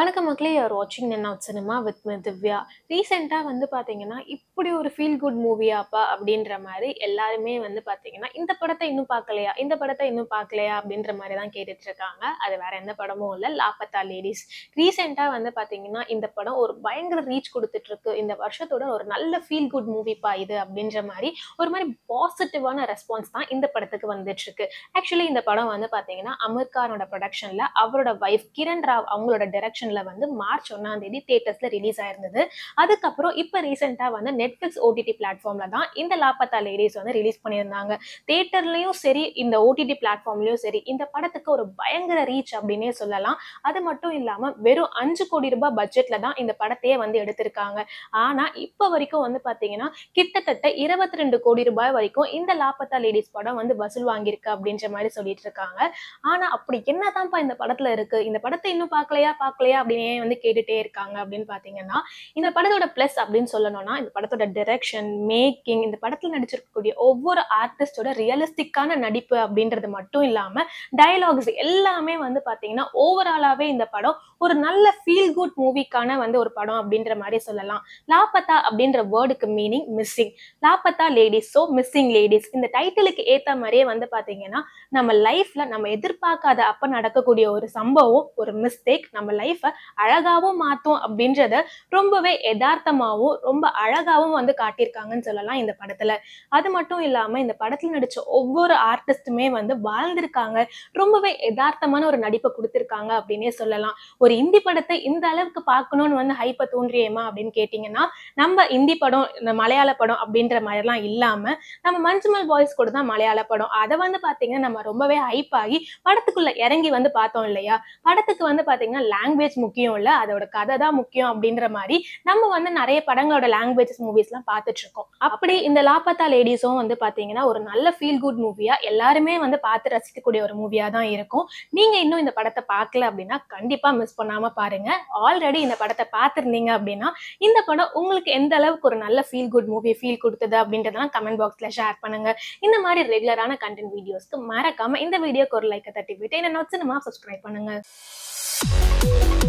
வணக்கம் மக்களே யார் வாட்சிங் நென் அவுட் சினிமா வித் மி திவ்யா ரீசெண்டாக வந்து பார்த்தீங்கன்னா இப்படி ஒரு ஃபீல் குட் மூவியாப்பா அப்படின்ற மாதிரி எல்லாருமே வந்து பார்த்தீங்கன்னா இந்த படத்தை இன்னும் பார்க்கலையா இந்த படத்தை இன்னும் பார்க்கலையா அப்படின்ற மாதிரி தான் கேட்டுட்ருக்காங்க அது வேற எந்த படமும் இல்லை லாப்பத்தா லேடிஸ் ரீசெண்டாக வந்து பார்த்தீங்கன்னா இந்த படம் ஒரு பயங்கர ரீச் கொடுத்துட்ருக்கு இந்த வருஷத்தோட ஒரு நல்ல ஃபீல் குட் மூவிப்பா இது அப்படின்ற மாதிரி ஒரு மாதிரி பாசிட்டிவான ரெஸ்பான்ஸ் தான் இந்த படத்துக்கு வந்துட்டுருக்கு ஆக்சுவலி இந்த படம் வந்து பார்த்தீங்கன்னா அமீர் கானோட ப்ரொடக்ஷனில் அவரோட ஒய்ஃப் கிரண் ராவ் அவங்களோட டைரக்ஷன் வெர்ஷனில் வந்து மார்ச் ஒன்றாம் தேதி தேட்டர்ஸில் ரிலீஸ் ஆயிருந்தது அதுக்கப்புறம் இப்போ ரீசெண்டாக வந்து நெட்ஃப்ளிக்ஸ் ஓடிடி பிளாட்ஃபார்மில் தான் இந்த லாபத்தா லேடிஸ் வந்து ரிலீஸ் பண்ணியிருந்தாங்க தேட்டர்லேயும் சரி இந்த ஓடிடி பிளாட்ஃபார்ம்லேயும் சரி இந்த படத்துக்கு ஒரு பயங்கர ரீச் அப்படின்னே சொல்லலாம் அது மட்டும் இல்லாமல் வெறும் அஞ்சு கோடி ரூபாய் பட்ஜெட்டில் தான் இந்த படத்தையே வந்து எடுத்திருக்காங்க ஆனால் இப்போ வரைக்கும் வந்து பார்த்தீங்கன்னா கிட்டத்தட்ட இருபத்தி ரெண்டு கோடி ரூபாய் வரைக்கும் இந்த லாபத்தா லேடிஸ் படம் வந்து வசூல் வாங்கியிருக்கு அப்படின்ற மாதிரி சொல்லிட்டு இருக்காங்க ஆனால் அப்படி தான்ப்பா இந்த படத்தில் இருக்குது இந்த படத்தை இன்னும் பார்க்கலையா பார்க்கலையா அப்படின்னே வந்து கேட்டுட்டே இருக்காங்க அப்படின்னு பார்த்தீங்கன்னா இந்த படத்தோட ப்ளஸ் அப்படின்னு சொல்லணும்னா இந்த படத்தோட டைரக்ஷன் மேக்கிங் இந்த படத்தில் நடிச்சிருக்கக்கூடிய ஒவ்வொரு ஆர்டிஸ்டோட ரியலிஸ்டிக்கான நடிப்பு அப்படின்றது மட்டும் இல்லாமல் டயலாக்ஸ் எல்லாமே வந்து பார்த்தீங்கன்னா ஓவராலாகவே இந்த படம் ஒரு நல்ல ஃபீல் குட் மூவிக்கான வந்து ஒரு படம் அப்படின்ற மாதிரி சொல்லலாம் லாபத்தா அப்படின்ற வேர்டுக்கு meaning missing Laapataa ladies so missing ladies இந்த டைட்டிலுக்கு ஏற்ற மாதிரியே வந்து பார்த்தீங்கன்னா நம்ம லைஃப்பில் நம்ம எதிர்பார்க்காத அப்போ நடக்கக்கூடிய ஒரு சம்பவம் ஒரு மிஸ்டேக் நம்ம லைஃப அழகாவும் மாத்தும் அப்படின்றத ரொம்பவே யதார்த்தமாகவும் ரொம்ப அழகாகவும் வந்து காட்டியிருக்காங்கன்னு சொல்லலாம் இந்த படத்துல அது மட்டும் இல்லாம இந்த படத்துல நடிச்ச ஒவ்வொரு ஆர்டிஸ்டுமே வந்து வாழ்ந்திருக்காங்க ரொம்பவே யதார்த்தமான ஒரு நடிப்பை கொடுத்துருக்காங்க அப்படின்னே சொல்லலாம் ஒரு இந்தி படத்தை இந்த அளவுக்கு பார்க்கணும்னு வந்து ஹைப்ப தோன்றியேமா அப்படின்னு கேட்டீங்கன்னா நம்ம இந்தி படம் இந்த மலையாள படம் அப்படின்ற மாதிரிலாம் இல்லாம நம்ம மஞ்சுமல் பாய்ஸ் கூட தான் மலையாள படம் அதை வந்து பாத்தீங்கன்னா நம்ம ரொம்பவே ஹைப் ஆகி படத்துக்குள்ள இறங்கி வந்து பார்த்தோம் இல்லையா படத்துக்கு வந்து பாத்தீங்கன்னா லாங்குவேஜ் முக்கியம் இல்ல அதோட கதை தான் முக்கியம் அப்படின்ற மாதிரி நம்ம வந்து நிறைய படங்களோட லாங்குவேஜஸ் மூவிஸ்லாம் பார்த்துட்டு இருக்கோம் அப்படி இந்த லாபத்தா லேடிஸும் வந்து பார்த்தீங்கன்னா ஒரு நல்ல ஃபீல் குட் மூவியா எல்லாருமே வந்து பார்த்து ரசிக்கக்கூடிய ஒரு மூவியா தான் இருக்கும் நீங்க இன்னும் இந்த படத்தை பார்க்கல அப்படின்னா கண்டிப்பா மிஸ் பண்ணாம பாருங்க ஆல்ரெடி இந்த படத்தை பார்த்துருந்தீங்க அப்படின்னா இந்த படம் உங்களுக்கு எந்த அளவுக்கு ஒரு நல்ல ஃபீல் குட் மூவி ஃபீல் கொடுத்தது அப்படின்றதெல்லாம் கமெண்ட் பாக்ஸ்ல ஷேர் பண்ணுங்க இந்த மாதிரி ரெகுலரான கண்டென்ட் வீடியோஸ்க்கு மறக்காம இந்த வீடியோக்கு ஒரு லைக்கை தட்டி விட்டு என்ன நோட்ஸ் நம்ம சப்ஸ்கிரைப் பண்ணுங்க